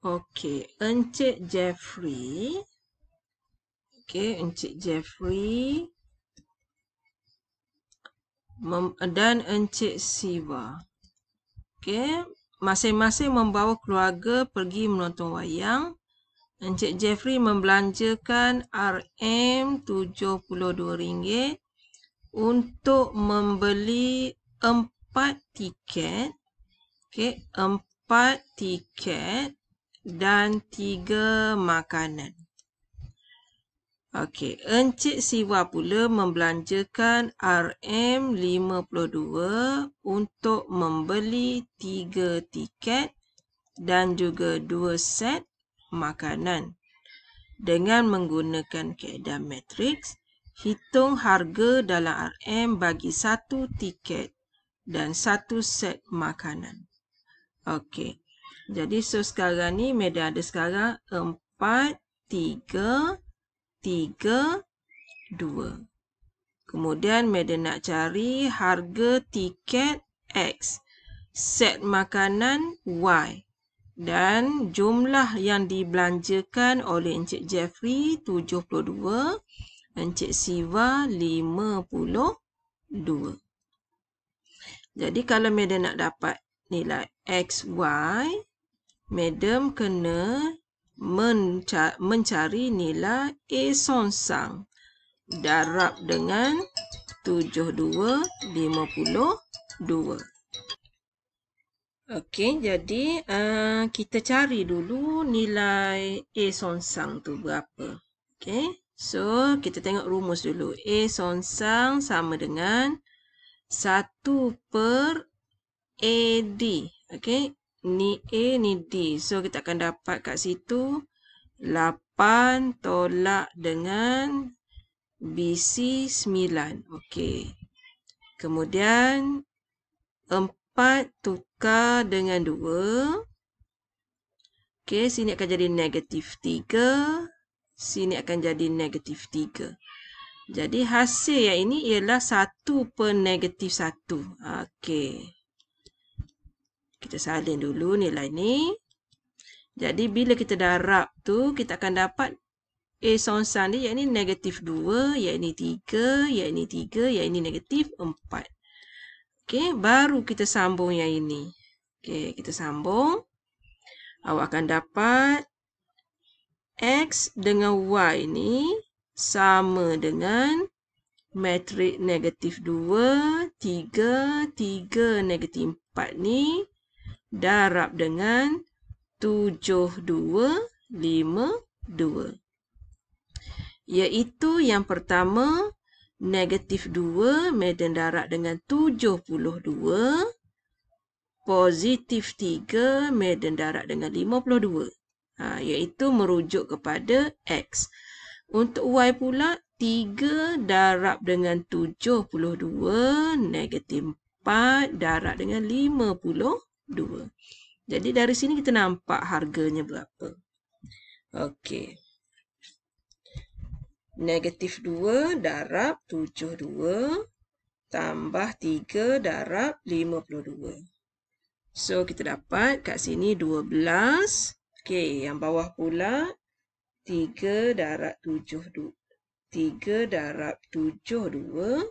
Okey, Encik Jeffrey. Okey, Encik Jeffrey. Mem dan Encik Siva. Okey, masing-masing membawa keluarga pergi menonton wayang. Encik Jeffrey membelanjakan RM72 untuk membeli empat tiket. Okey, empat tiket dan tiga makanan. Okey, Encik Siwa pula membelanjakan RM52 untuk membeli tiga tiket dan juga dua set makanan. Dengan menggunakan keadaan matrix, hitung harga dalam RM bagi satu tiket dan satu set makanan. Okey, jadi so sekarang ni meda ada sekarang 4, 3, 3, 2. Kemudian meda nak cari harga tiket X. Set makanan Y. Dan jumlah yang dibelanjakan oleh Encik Jeffrey 72. Encik Siva 52. Jadi kalau meda nak dapat nilai XY. Madam kena mencari, mencari nilai A sonsang. Darab dengan 7252. Okey, jadi uh, kita cari dulu nilai A sonsang tu berapa. Okey, so kita tengok rumus dulu. A sonsang sama dengan 1 per AD. Okey, ni A ni D. So kita akan dapat kat situ 8 tolak dengan BC 9. Okey. Kemudian 4 tukar dengan 2. Okey, sini akan jadi negatif 3. Sini akan jadi negatif 3. Jadi hasil yang ini ialah 1 per negatif 1. Okey. Kita salin dulu nilai ni. Jadi bila kita darab tu, kita akan dapat A sonsan dia iaitu negatif 2, iaitu 3, iaitu 3, iaitu negatif 4. Okey, baru kita sambung yang ini. Okey, kita sambung. Awak akan dapat X dengan Y ni sama dengan matrik negatif 2, 3, 3, negatif 4 ni darab dengan 7252. Iaitu yang pertama, negatif 2 medan darab dengan 72. Positif 3 medan darab dengan 52. Ha, iaitu merujuk kepada X. Untuk Y pula, 3 darab dengan 72, negatif 4 darab dengan 52. 2. Jadi dari sini kita nampak harganya berapa. Okey. Negatif 2 darab 72 tambah 3 darab 52. So kita dapat kat sini 12. Okey, yang bawah pula 3 darab 72. 3 darab 72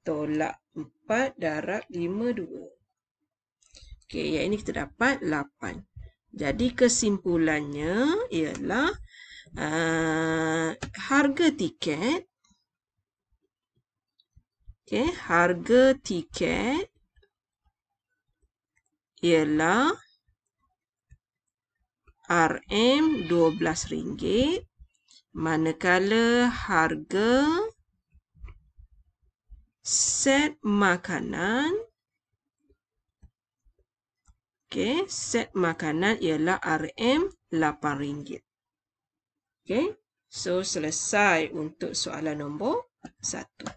tolak 4 darab 52. Okey, yang ini kita dapat 8. Jadi kesimpulannya ialah uh, harga tiket Okey, harga tiket ialah RM12 manakala harga set makanan Okey, set makanan ialah RM8. Okey, so selesai untuk soalan nombor satu.